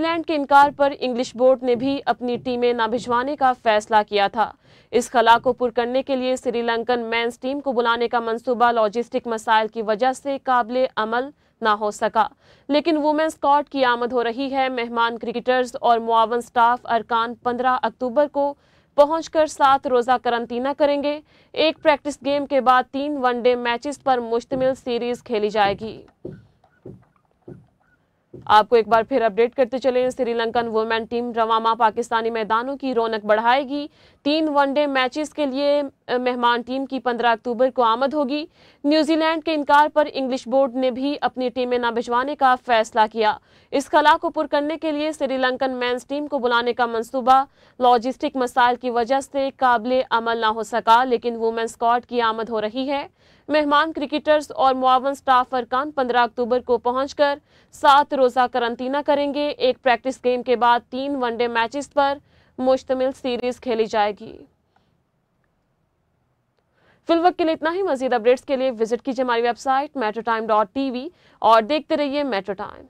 New Zealand के इनकार पर इंग्लिश बोर्ड ने भी अपनी टीमें न भिजवाने का फैसला किया था इस खला को पुर करने के लिए श्रीलंकन मैंस टीम को बुलाने का मंसूबा लॉजिस्टिक मसाइल की वजह से काबिल अमल ना हो सका लेकिन वुमेन स्कॉट की आमद हो रही है मेहमान क्रिकेटर्स और मुआवन स्टाफ अरकान 15 अक्टूबर को पहुंचकर सात रोज़ा करंतना करेंगे एक प्रैक्टिस गेम के बाद तीन वनडे मैचेस पर मुश्तमिल सीरीज खेली जाएगी आपको एक बार फिर अपडेट करते चले श्रीलंकन वुमेन टीम रवामा पाकिस्तानी मैदानों की रौनक बढ़ाएगी तीन वनडे मैचेस के लिए मेहमान टीम की 15 अक्टूबर को आमद होगी न्यूजीलैंड के इनकार पर इंग्लिश बोर्ड ने भी अपनी टीमें न भिजवाने का फैसला किया इस खला को पुर करने के लिए श्रीलंकन मैंस टीम को बुलाने का मंसूबा लॉजिस्टिक मसाइल की वजह से काबिल अमल न हो सका लेकिन वुमेन स्कॉट की आमद हो रही है मेहमान क्रिकेटर्स और मुआवन स्टाफ अरकान 15 अक्टूबर को पहुंचकर सात रोज़ा करंतना करेंगे एक प्रैक्टिस गेम के बाद तीन वनडे मैचेस पर मुश्तमिल सीरीज खेली जाएगी फिल वक्त के लिए इतना ही मजीद अपडेट्स के लिए विजिट कीजिए हमारी website Metro Time dot T V और देखते रहिए मेट्रो टाइम